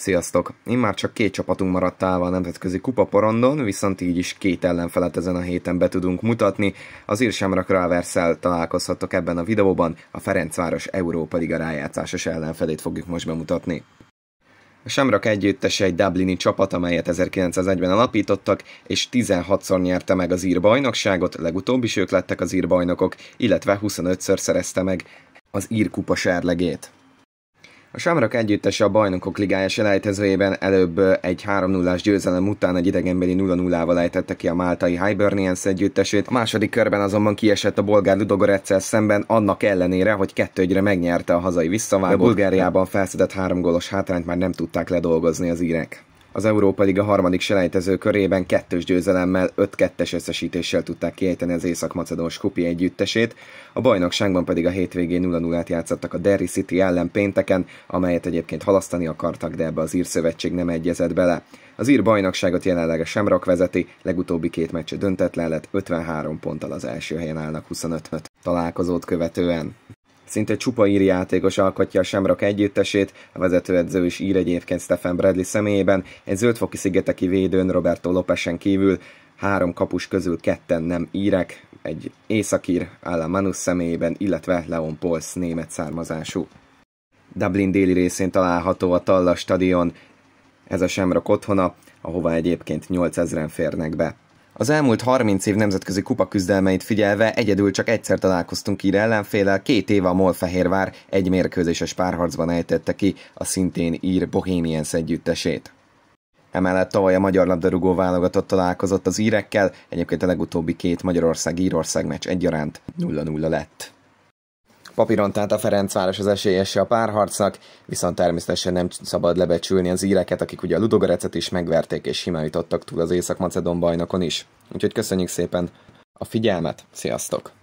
Sziasztok! Én már csak két csapatunk maradt állva a nemzetközi kupaporondon, viszont így is két ellenfelet ezen a héten be tudunk mutatni. Az Irsemra Kráverszel találkozhattok ebben a videóban, a Ferencváros Európa Liga rájátszásos ellenfelét fogjuk most bemutatni. A Semrak együttese egy dublini csapat, amelyet 1901-ben alapítottak, és 16-szor nyerte meg az ír bajnokságot, legutóbb is ők lettek az ír bajnokok, illetve 25-ször szerezte meg az ír kupa serlegét. A Samrak együttese a Bajnokok Ligája selejtezőjében előbb egy 3-0-ás győzelem után egy idegenbeli 0-0-val ejtette ki a máltai Hibernians együttesét. A második körben azonban kiesett a bolgár Ludogoretszel szemben, annak ellenére, hogy 2 megnyerte a hazai visszavágót. A Bulgáriában felszedett három gólos hátrányt már nem tudták ledolgozni az írek az Európa Liga harmadik selejtező körében kettős győzelemmel 5-2-es összesítéssel tudták kiejteni az észak-macedón Skupi együttesét, a bajnokságban pedig a hétvégén 0 0 játszottak a Derry City ellen pénteken, amelyet egyébként halasztani akartak, de ebbe az szövetség nem egyezett bele. Az ír bajnokságot jelenleg a Semrak vezeti, legutóbbi két meccse döntetlen lett, 53 ponttal az első helyen állnak 25 találkozót követően. Szinte csupa ír játékos alkotja a Semrak együttesét, a vezetőedző is ír egyébként Stefan Bradley személyében, egy zöldfoki szigeteki védőn Roberto Lopesen kívül, három kapus közül ketten nem írek, egy északír Alan Manus személyében, illetve Leon Pols német származású. Dublin déli részén található a Talla stadion, ez a Semrak otthona, ahova egyébként 8000-en férnek be. Az elmúlt 30 év nemzetközi kupa küzdelmeit figyelve egyedül csak egyszer találkoztunk ír ellenfélel, két éve a Molfehérvár egy mérkőzéses párharcban ejtette ki a szintén ír Bohemians együttesét. Emellett tavaly a magyar labdarúgó válogatott találkozott az írekkel, egyébként a legutóbbi két Magyarország-Írország meccs egyaránt 0-0 lett. Papíron tehát a Ferencváros az esélyese a párharcnak, viszont természetesen nem szabad lebecsülni az íreket, akik ugye a Ludogorecet is megverték és simán túl az Észak-Macedon bajnokon is. Úgyhogy köszönjük szépen a figyelmet, sziasztok!